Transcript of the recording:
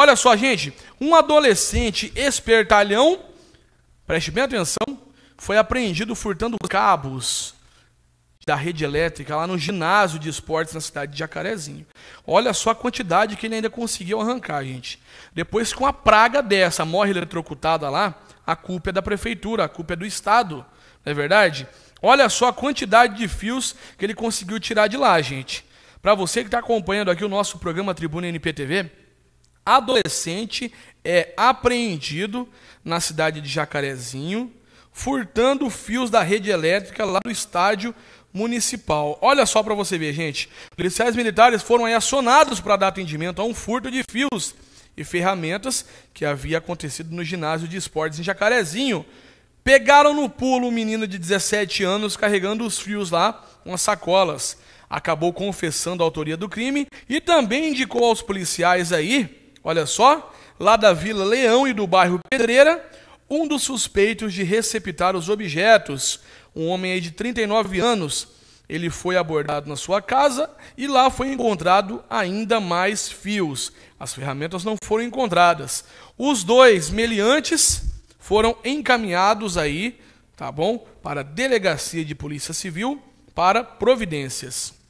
Olha só, gente, um adolescente espertalhão, preste bem atenção, foi apreendido furtando cabos da rede elétrica lá no ginásio de esportes na cidade de Jacarezinho. Olha só a quantidade que ele ainda conseguiu arrancar, gente. Depois com a praga dessa, morre eletrocutada lá, a culpa é da prefeitura, a culpa é do estado, não é verdade? Olha só a quantidade de fios que ele conseguiu tirar de lá, gente. Para você que está acompanhando aqui o nosso programa Tribuna NPTV, adolescente é apreendido na cidade de Jacarezinho, furtando fios da rede elétrica lá no estádio municipal. Olha só para você ver, gente. Policiais militares foram acionados para dar atendimento a um furto de fios e ferramentas que havia acontecido no ginásio de esportes em Jacarezinho. Pegaram no pulo um menino de 17 anos carregando os fios lá, com as sacolas. Acabou confessando a autoria do crime e também indicou aos policiais aí olha só, lá da Vila Leão e do bairro Pedreira, um dos suspeitos de receptar os objetos, um homem de 39 anos, ele foi abordado na sua casa e lá foi encontrado ainda mais fios. As ferramentas não foram encontradas. Os dois meliantes foram encaminhados aí, tá bom? Para a delegacia de polícia civil para providências.